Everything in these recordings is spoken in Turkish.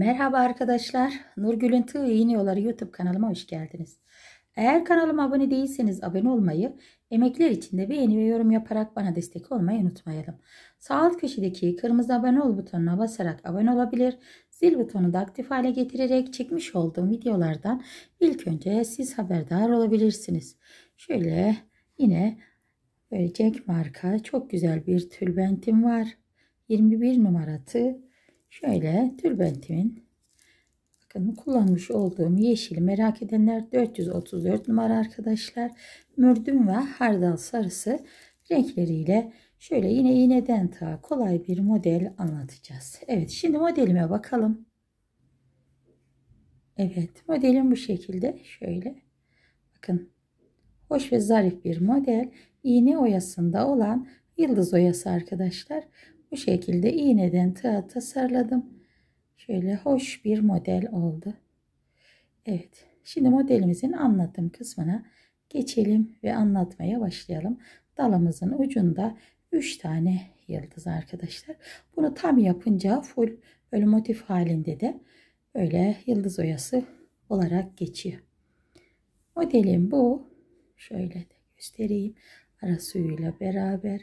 Merhaba arkadaşlar. Nurgül'ün Tığ İğne Yolları YouTube kanalıma hoş geldiniz. Eğer kanalıma abone değilseniz abone olmayı, emekler için de beğeni ve yorum yaparak bana destek olmayı unutmayalım. Sağ alt köşedeki kırmızı abone ol butonuna basarak abone olabilir, zil butonu da aktif hale getirerek çekmiş olduğum videolardan ilk önce siz haberdar olabilirsiniz. Şöyle yine böyle Jack marka çok güzel bir tülbentim var. 21 numara tığ Şöyle tülbentimin bakın kullanmış olduğum yeşili merak edenler 434 numara arkadaşlar. Mürdüm ve hardal sarısı renkleriyle şöyle yine iğneden ta kolay bir model anlatacağız. Evet şimdi modelime bakalım. Evet modelim bu şekilde şöyle bakın hoş ve zarif bir model iğne oyasında olan yıldız oyası arkadaşlar. Bu şekilde iğneden tığa tasarladım. Şöyle hoş bir model oldu. Evet. Şimdi modelimizin anlatım kısmına geçelim ve anlatmaya başlayalım. Dalımızın ucunda 3 tane yıldız arkadaşlar. Bunu tam yapınca full böyle motif halinde de böyle yıldız oyası olarak geçiyor. Modelim bu. Şöyle de göstereyim. Ara suyuyla beraber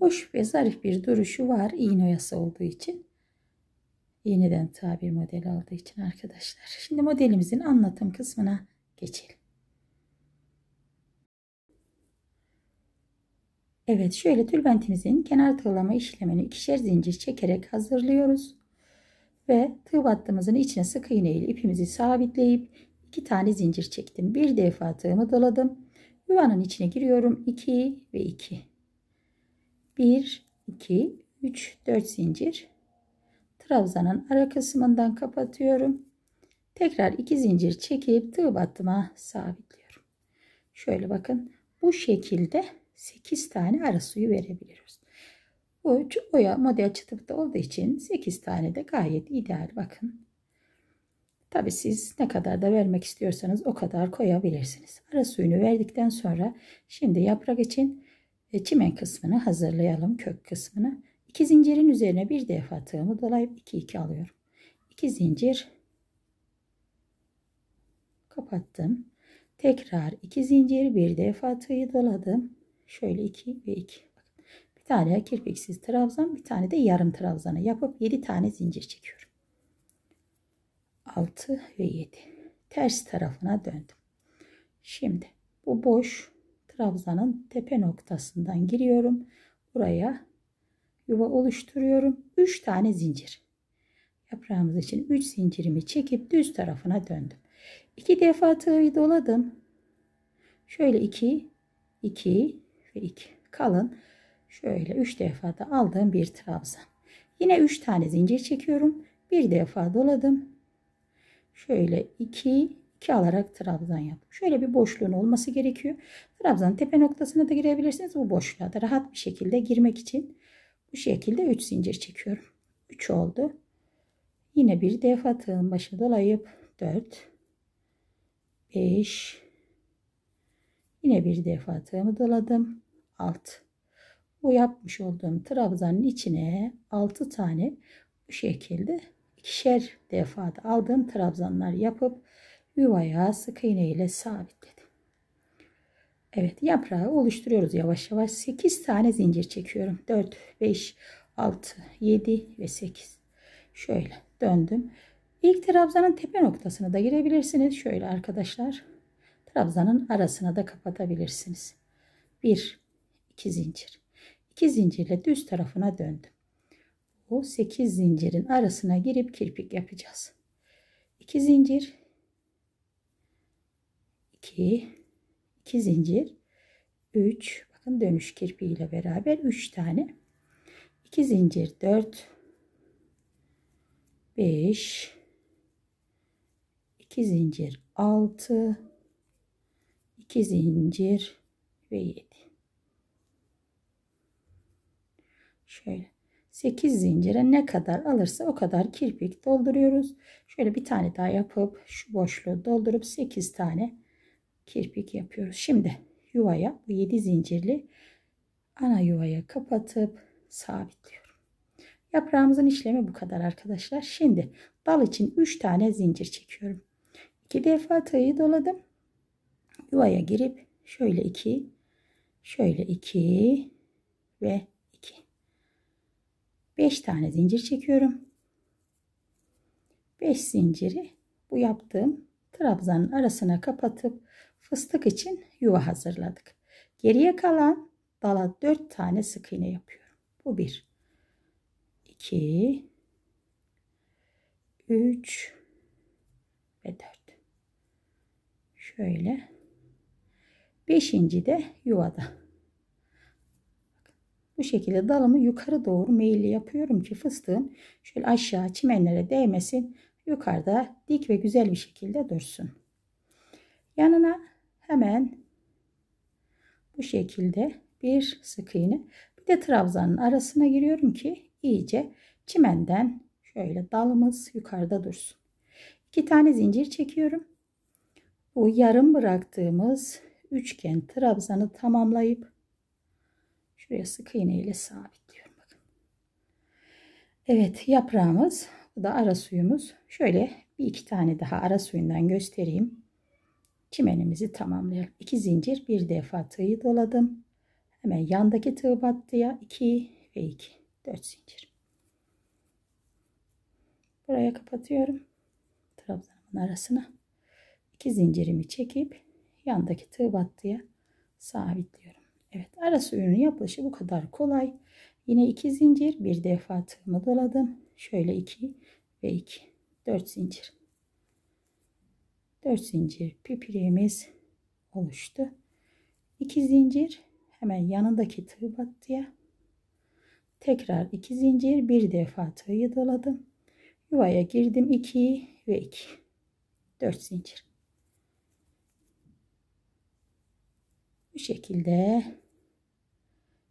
Hoş ve zarif bir duruşu var. iğne oyası olduğu için. Yeniden tabir model aldığı için arkadaşlar. Şimdi modelimizin anlatım kısmına geçelim. Evet şöyle tülbentimizin kenar tığlama işlemini ikişer zincir çekerek hazırlıyoruz. Ve tığ battığımızın içine sık iğne ile ipimizi sabitleyip iki tane zincir çektim. Bir defa tığımı doladım. Yuvanın içine giriyorum. 2 ve 2. 1, 2, 3, 4 zincir. Trabzanın ara kısmından kapatıyorum. Tekrar 2 zincir çekip tığ battıma sabitliyorum. Şöyle bakın bu şekilde 8 tane ara suyu verebiliyoruz. Bu oya model çıtıpta olduğu için 8 tane de gayet ideal bakın. Tabi siz ne kadar da vermek istiyorsanız o kadar koyabilirsiniz. Ara suyunu verdikten sonra şimdi yaprak için e, çimen kısmını hazırlayalım kök kısmını. 2 zincirin üzerine bir defa tığımı dolayıp 2 2 alıyorum. 2 zincir kapattım. Tekrar 2 zincir bir defa tığı doladım. Şöyle 2 ve 2. Bir tane kirpiksiz trabzan, bir tane de yarım trabzanı yapıp 7 tane zincir çekiyorum. 6 ve 7. Ters tarafına döndüm. Şimdi bu boş trabzanın tepe noktasından giriyorum. Buraya yuva oluşturuyorum. 3 tane zincir. Yaprağımız için 3 zincirimi çekip düz tarafına döndüm. 2 defa tığı doladım. Şöyle 2, 2 ve 2 kalın. Şöyle 3 defa da aldığım bir trabzan. Yine 3 tane zincir çekiyorum. Bir defa doladım. Şöyle 2 2 alarak trabzan yaptım. Şöyle bir boşluğun olması gerekiyor. Trabzan tepe noktasına da girebilirsiniz. Bu boşluğa da rahat bir şekilde girmek için bu şekilde 3 zincir çekiyorum. 3 oldu. Yine bir defa tığın başı dolayıp 4 5 yine bir defa tığımı doladım. 6 bu yapmış olduğum trabzanın içine 6 tane bu şekilde ikişer defada aldığım trabzanlar yapıp yuvaya sık iğne ile sabitledim. Evet yaprağı oluşturuyoruz yavaş yavaş. 8 tane zincir çekiyorum. 4, 5, 6, 7 ve 8. Şöyle döndüm. İlk trabzanın tepe noktasına da girebilirsiniz. Şöyle arkadaşlar. Trabzanın arasına da kapatabilirsiniz. 1, 2 zincir. 2 zincirle düz tarafına döndüm. Bu 8 zincirin arasına girip kirpik yapacağız. 2 zincir, 2 2 zincir 3 bakın dönüş kirpiği ile beraber 3 tane 2 zincir 4 5 2 zincir 6 2 zincir ve 7 şöyle 8 zincire ne kadar alırsa o kadar kirpik dolduruyoruz. Şöyle bir tane daha yapıp şu boşluğu doldurup 8 tane kirpik yapıyoruz. Şimdi yuvaya bu 7 zincirli ana yuvaya kapatıp sabitliyorum. Yaprağımızın işlemi bu kadar arkadaşlar. Şimdi dal için 3 tane zincir çekiyorum. 2 defa tığı doladım. Yuvaya girip şöyle 2, şöyle 2 ve 2. 5 tane zincir çekiyorum. 5 zinciri bu yaptığım trabzanın arasına kapatıp fıstık için yuva hazırladık. Geriye kalan dala 4 tane sık iğne yapıyorum. Bu 1. 2 3 ve 4. Şöyle. 5. de yuvada. Bu şekilde dalımı yukarı doğru meyilli yapıyorum ki fıstığın şöyle aşağı çimenlere değmesin. Yukarıda dik ve güzel bir şekilde dursun. Yanına hemen bu şekilde bir sık iğne bir de trabzanın arasına giriyorum ki iyice çimenden şöyle dalımız yukarıda dursun. İki tane zincir çekiyorum. Bu yarım bıraktığımız üçgen trabzanı tamamlayıp şuraya sık iğne ile sabitliyorum. Bakın. Evet yaprağımız bu da ara suyumuz. Şöyle bir iki tane daha ara suyundan göstereyim çimenimizi tamamlayalım. 2 zincir bir defa tığı doladım. Hemen yandaki tığ battıya 2 ve 2 4 zincir. Buraya kapatıyorum. Trabzanımın arasına 2 zincirimi çekip yandaki tığ battıya sabitliyorum. Evet arası ürünün yapılışı bu kadar kolay. Yine 2 zincir bir defa tığımı doladım. Şöyle 2 ve 2 4 zincir. 4 zincir pipireğimiz oluştu. 2 zincir hemen yanındaki tığ battıya tekrar 2 zincir bir defa tığı doladım. Yuvaya girdim 2 ve 2. 4 zincir. Bu şekilde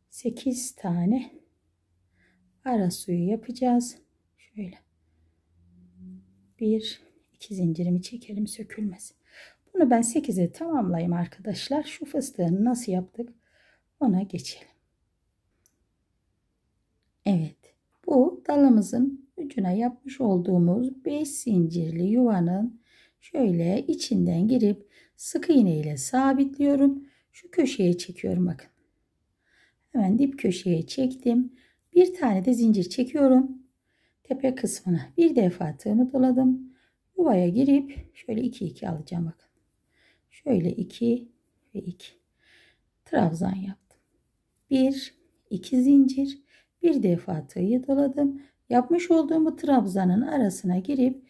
8 tane ara suyu yapacağız. Şöyle. 1 2 zincirimi çekelim sökülmesin. Bunu ben 8'e tamamlayayım arkadaşlar. Şu fıstığı nasıl yaptık ona geçelim. Evet bu dalımızın ucuna yapmış olduğumuz 5 zincirli yuvanın şöyle içinden girip sık iğne ile sabitliyorum. Şu köşeye çekiyorum bakın. Hemen dip köşeye çektim. Bir tane de zincir çekiyorum. Tepe kısmına bir defa tığımı doladım. Yuvaya girip şöyle 2 2 alacağım bakın. Şöyle 2 ve 2. Trabzan yaptım. 1 2 zincir. Bir defa tığı doladım. Yapmış olduğum bu trabzanın arasına girip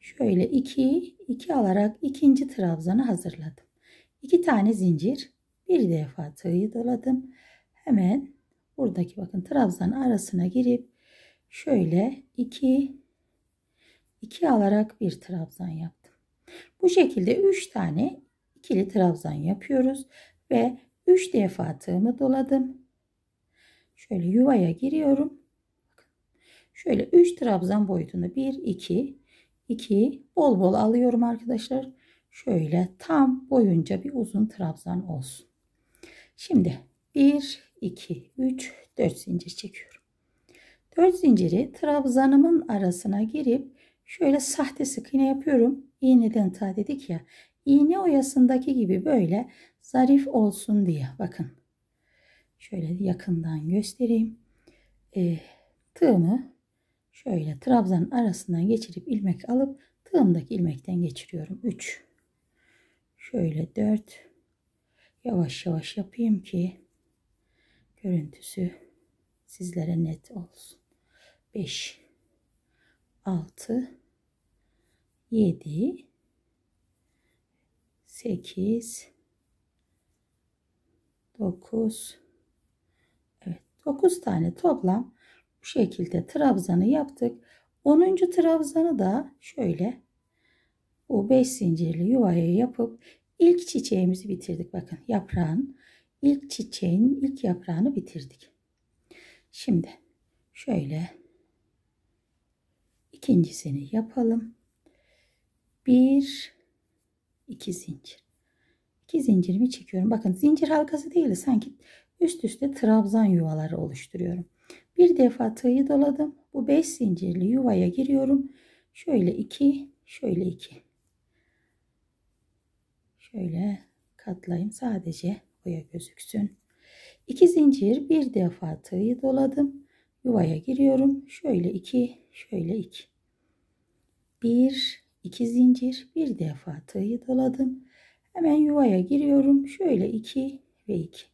şöyle 2 2 alarak ikinci trabzanı hazırladım. 2 tane zincir. Bir defa tığı doladım. Hemen buradaki bakın trabzanın arasına girip şöyle 2 2 alarak bir trabzan yaptım. Bu şekilde 3 tane ikili trabzan yapıyoruz ve 3 defa tığımı doladım. Şöyle yuvaya giriyorum. Şöyle 3 trabzan boyutunu 1 2 2 bol bol alıyorum arkadaşlar. Şöyle tam boyunca bir uzun trabzan olsun. Şimdi 1 2 3 4 zincir çekiyorum. 4 zinciri trabzanımın arasına girip Şöyle sahte sık iğne yapıyorum. İğneden ta dedik ya. İğne oyasındaki gibi böyle zarif olsun diye. Bakın. Şöyle yakından göstereyim. E, tığımı şöyle trabzanın arasından geçirip ilmek alıp tığımdaki ilmekten geçiriyorum. 3 şöyle 4 yavaş yavaş yapayım ki görüntüsü sizlere net olsun. 5 6 7 8 9 Evet 9 tane toplam bu şekilde trabzanı yaptık. 10. trabzanı da şöyle o 5 zincirli yuvaya yapıp ilk çiçeğimizi bitirdik. Bakın yaprağın ilk çiçeğin ilk yaprağını bitirdik. Şimdi şöyle ikincisini yapalım bir iki zincir. İki zincirimi çekiyorum. Bakın zincir halkası değil de sanki üst üste trabzan yuvaları oluşturuyorum. Bir defa tığı doladım. Bu 5 zincirli yuvaya giriyorum. Şöyle 2, şöyle 2. Şöyle katlayayım sadece boya gözüksün. 2 zincir bir defa tığı doladım. Yuvaya giriyorum. Şöyle 2, şöyle 2. 1 2 zincir bir defa tığı doladım. Hemen yuvaya giriyorum. Şöyle 2 ve 2.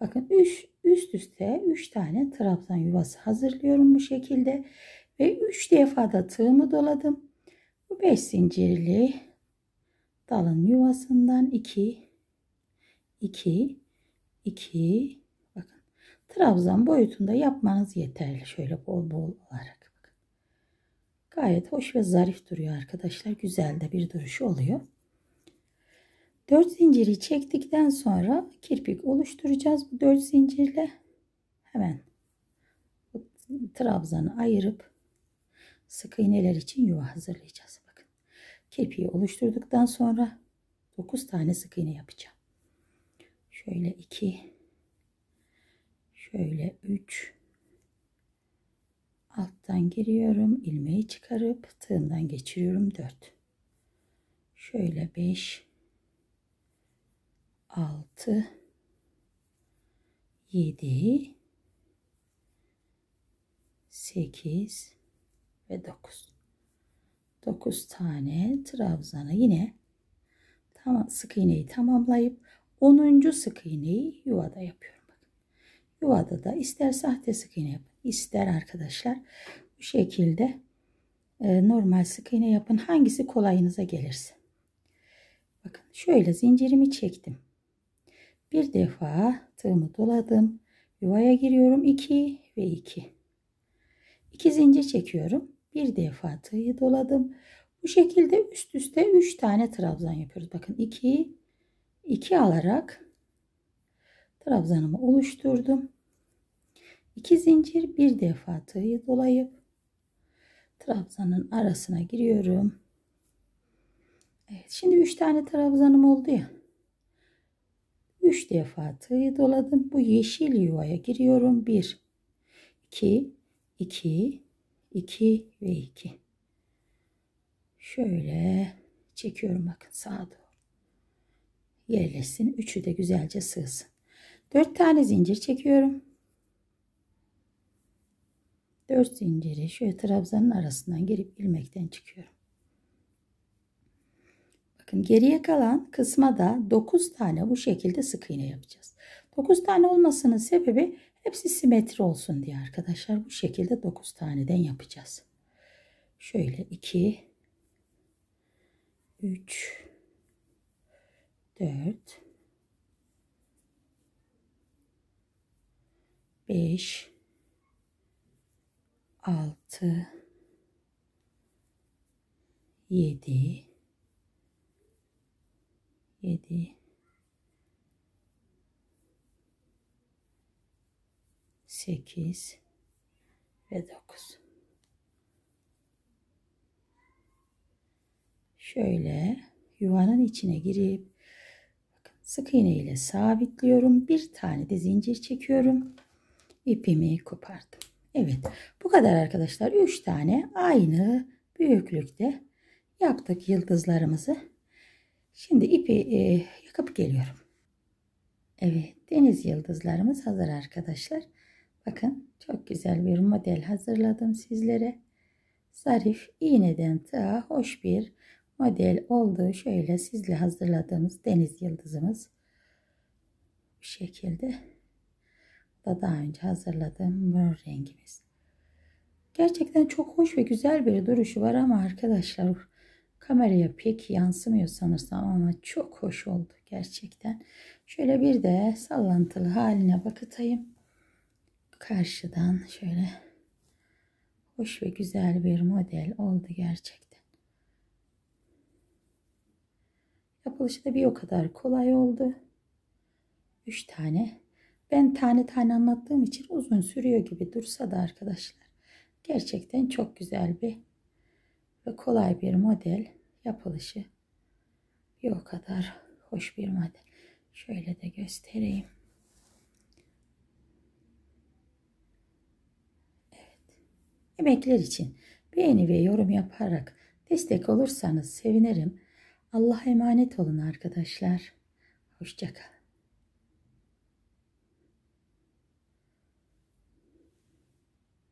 Bakın üç üst üste 3 tane trabzan yuvası hazırlıyorum bu şekilde. Ve 3 defa da tığımı doladım. Bu 5 zincirli dalın yuvasından 2 2 2 bakın trabzan boyutunda yapmanız yeterli şöyle bol bol olarak. Gayet hoş ve zarif duruyor arkadaşlar. Güzel de bir duruşu oluyor. 4 zinciri çektikten sonra kirpik oluşturacağız bu 4 zincirle. Hemen trabzanı ayırıp sık iğneler için yuva hazırlayacağız. Bakın kirpiği oluşturduktan sonra 9 tane sık iğne yapacağım. Şöyle 2 şöyle 3 alttan giriyorum ilmeği çıkarıp tığından geçiriyorum 4 şöyle 5 6 7 8 ve 9 9 tane trabzanı yine tam sık iğneyi tamamlayıp 10. sık iğneyi yuvada yapıyorum. Bakın. Yuvada da ister sahte sık iğne yapın ister arkadaşlar. Bu şekilde e, normal sık iğne yapın. Hangisi kolayınıza gelirse. Bakın şöyle zincirimi çektim. Bir defa tığımı doladım. Yuvaya giriyorum. 2 ve 2. 2 zincir çekiyorum. Bir defa tığı doladım. Bu şekilde üst üste 3 tane trabzan yapıyoruz. Bakın 2 2 alarak trabzanımı oluşturdum. İki zincir bir defa tığı dolayıp trabzanın arasına giriyorum. Evet şimdi 3 tane trabzanım oldu ya. 3 defa tığı doladım. Bu yeşil yuvaya giriyorum. 1 2 2 2 ve 2. Şöyle çekiyorum bakın sağa doğru. Yerleşsin. Üçü de güzelce sığsın. 4 tane zincir çekiyorum. 4 zinciri şöyle trabzanın arasından girip ilmekten çıkıyorum. Bakın geriye kalan kısma da 9 tane bu şekilde sık iğne yapacağız. 9 tane olmasının sebebi hepsi simetri olsun diye arkadaşlar bu şekilde 9 taneden yapacağız. Şöyle 2 3 4 5 6 7 7 8 ve 9 şöyle yuvanın içine girip sık iğne ile sabitliyorum bir tane de zincir çekiyorum İpimi kopardım Evet bu kadar arkadaşlar. 3 tane aynı büyüklükte yaptık yıldızlarımızı. Şimdi ipi e, yakıp geliyorum. Evet deniz yıldızlarımız hazır arkadaşlar. Bakın çok güzel bir model hazırladım sizlere. Zarif iğneden tığa hoş bir model oldu. Şöyle sizle hazırladığımız deniz yıldızımız bu şekilde da daha önce hazırladığım mor rengimiz. Gerçekten çok hoş ve güzel bir duruşu var ama arkadaşlar kameraya pek yansımıyor sanırsam ama çok hoş oldu gerçekten. Şöyle bir de sallantılı haline bakıtayım. Karşıdan şöyle hoş ve güzel bir model oldu gerçekten. Yapılışı da bir o kadar kolay oldu. 3 tane ben tane tane anlattığım için uzun sürüyor gibi dursa da arkadaşlar gerçekten çok güzel bir ve kolay bir model yapılışı. Bir o kadar hoş bir model. Şöyle de göstereyim. Evet. Emekler için beğeni ve yorum yaparak destek olursanız sevinirim. Allah'a emanet olun arkadaşlar. Hoşçakalın.